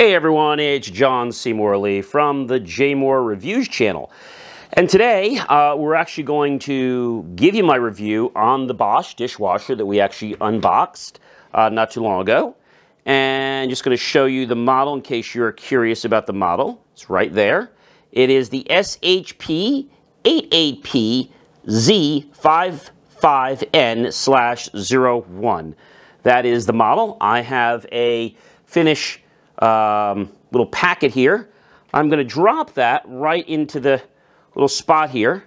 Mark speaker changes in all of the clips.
Speaker 1: Hey everyone, it's John Seymour Lee from the J Moore Reviews channel. And today, uh, we're actually going to give you my review on the Bosch dishwasher that we actually unboxed uh, not too long ago. And just going to show you the model in case you're curious about the model. It's right there. It is the SHP 88PZ55N slash 01. That is the model. I have a finish um, little packet here. I'm going to drop that right into the little spot here.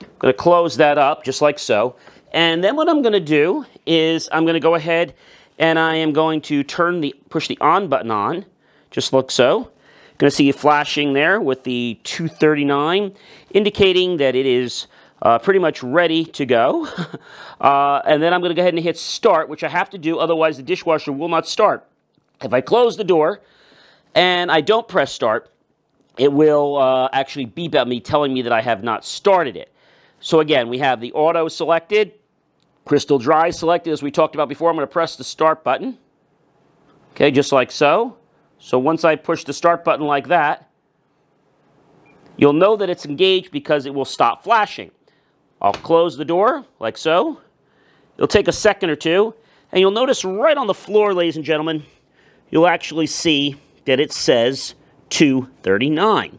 Speaker 1: I'm going to close that up just like so. And then what I'm going to do is I'm going to go ahead and I am going to turn the push the on button on just like so. Going to see it flashing there with the 239 indicating that it is uh, pretty much ready to go. uh, and then I'm going to go ahead and hit start, which I have to do, otherwise the dishwasher will not start. If I close the door, and I don't press start, it will uh, actually beep at me telling me that I have not started it. So again, we have the auto selected, crystal dry selected as we talked about before. I'm going to press the start button. Okay, just like so. So once I push the start button like that, you'll know that it's engaged because it will stop flashing. I'll close the door like so. It'll take a second or two. And you'll notice right on the floor, ladies and gentlemen, you'll actually see that it says 239.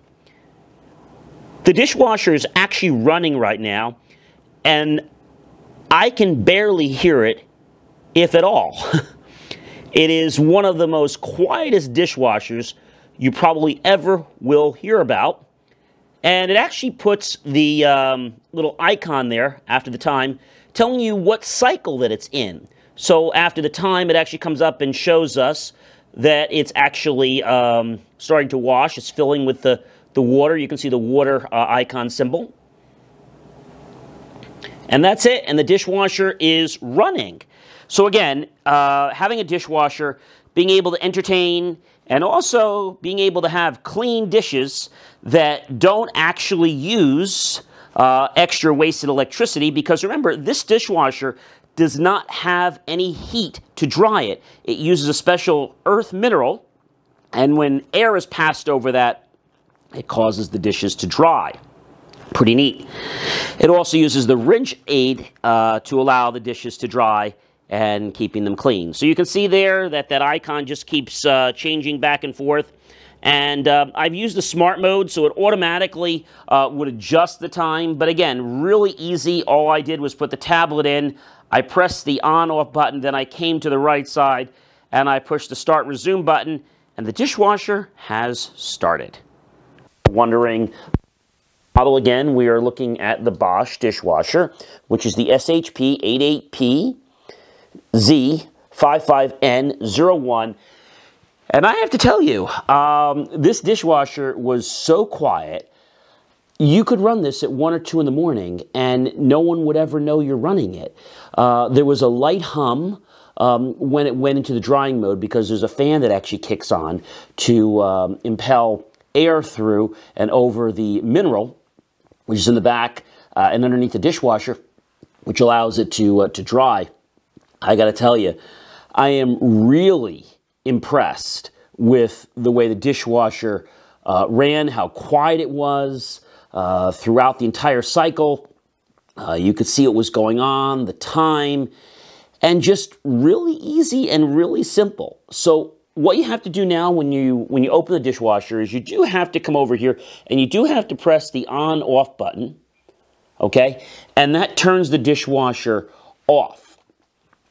Speaker 1: The dishwasher is actually running right now, and I can barely hear it, if at all. it is one of the most quietest dishwashers you probably ever will hear about. And it actually puts the um, little icon there after the time telling you what cycle that it's in. So after the time, it actually comes up and shows us that it's actually um, starting to wash. It's filling with the, the water. You can see the water uh, icon symbol. And that's it. And the dishwasher is running. So again, uh, having a dishwasher, being able to entertain, and also being able to have clean dishes that don't actually use uh, extra wasted electricity because remember, this dishwasher does not have any heat to dry it. It uses a special earth mineral, and when air is passed over that, it causes the dishes to dry. Pretty neat. It also uses the rinse aid uh, to allow the dishes to dry and keeping them clean. So you can see there that that icon just keeps uh, changing back and forth. And uh, I've used the smart mode, so it automatically uh, would adjust the time. But again, really easy. All I did was put the tablet in, I pressed the on off button, then I came to the right side and I pushed the start resume button, and the dishwasher has started. Wondering model again, we are looking at the Bosch dishwasher, which is the SHP 88PZ55N01. And I have to tell you, um, this dishwasher was so quiet you could run this at one or two in the morning and no one would ever know you're running it. Uh, there was a light hum um, when it went into the drying mode because there's a fan that actually kicks on to um, impel air through and over the mineral, which is in the back uh, and underneath the dishwasher, which allows it to, uh, to dry. I gotta tell you, I am really impressed with the way the dishwasher uh, ran, how quiet it was uh, throughout the entire cycle. Uh, you could see what was going on, the time, and just really easy and really simple. So what you have to do now when you when you open the dishwasher is you do have to come over here and you do have to press the on off button okay and that turns the dishwasher off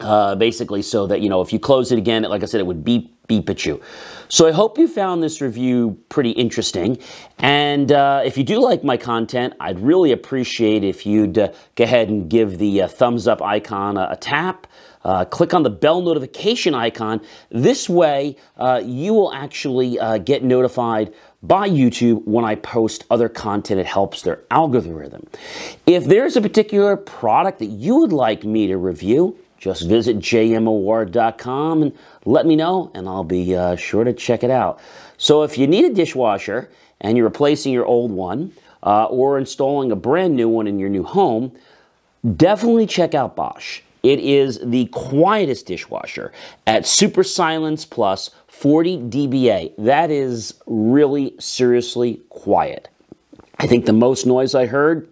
Speaker 1: uh, basically so that you know if you close it again like i said it would beep you. So I hope you found this review pretty interesting. And uh, if you do like my content, I'd really appreciate if you'd uh, go ahead and give the uh, thumbs up icon a tap. Uh, click on the bell notification icon. This way, uh, you will actually uh, get notified by YouTube when I post other content. It helps their algorithm. If there's a particular product that you would like me to review, just visit jmaward.com and let me know, and I'll be uh, sure to check it out. So, if you need a dishwasher and you're replacing your old one uh, or installing a brand new one in your new home, definitely check out Bosch. It is the quietest dishwasher at Super Silence Plus 40 dBA. That is really seriously quiet. I think the most noise I heard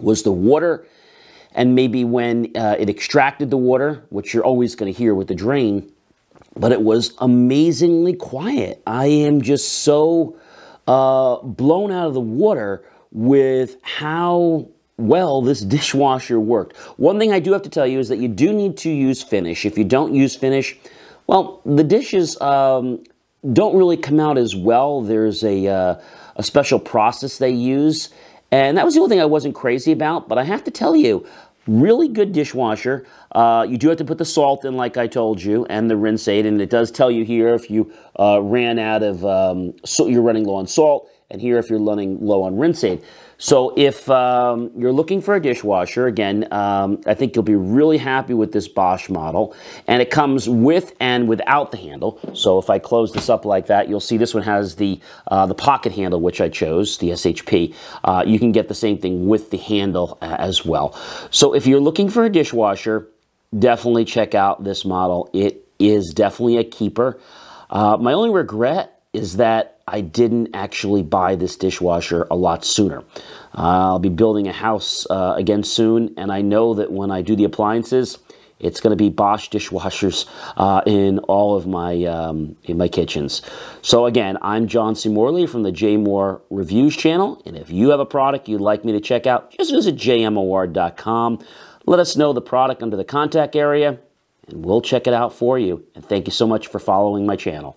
Speaker 1: was the water and maybe when uh, it extracted the water, which you're always going to hear with the drain, but it was amazingly quiet. I am just so uh, blown out of the water with how well this dishwasher worked. One thing I do have to tell you is that you do need to use finish. If you don't use finish, well, the dishes um, don't really come out as well. There's a, uh, a special process they use. And that was the only thing I wasn't crazy about, but I have to tell you, Really good dishwasher. Uh, you do have to put the salt in, like I told you, and the rinse aid. And it does tell you here if you uh, ran out of, um, so you're running low on salt and here if you're running low on rinse aid. So if um, you're looking for a dishwasher, again, um, I think you'll be really happy with this Bosch model. And it comes with and without the handle. So if I close this up like that, you'll see this one has the, uh, the pocket handle, which I chose, the SHP. Uh, you can get the same thing with the handle uh, as well. So if you're looking for a dishwasher, definitely check out this model. It is definitely a keeper. Uh, my only regret is that I didn't actually buy this dishwasher a lot sooner. I'll be building a house uh, again soon, and I know that when I do the appliances, it's going to be Bosch dishwashers uh, in all of my um, in my kitchens. So again, I'm John C. Morley from the J Moore Reviews channel, and if you have a product you'd like me to check out, just visit jmoore.com. Let us know the product under the contact area, and we'll check it out for you. And thank you so much for following my channel.